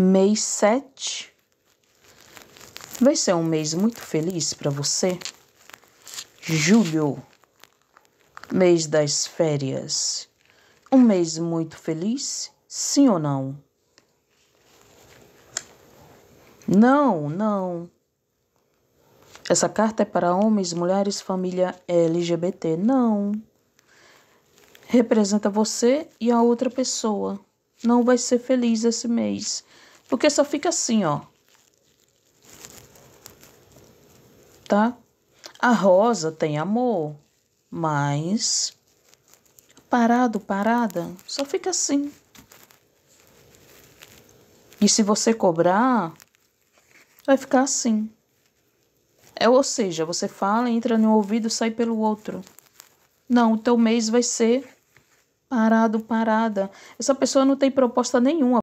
mês 7 vai ser um mês muito feliz para você. Julho, mês das férias. Um mês muito feliz, sim ou não? Não, não. Essa carta é para homens, mulheres, família LGBT. Não. Representa você e a outra pessoa. Não vai ser feliz esse mês. Porque só fica assim, ó. Tá? A rosa tem amor, mas parado, parada, só fica assim. E se você cobrar, vai ficar assim. É, ou seja, você fala, entra no ouvido, sai pelo outro. Não, o teu mês vai ser parado, parada. Essa pessoa não tem proposta nenhuma.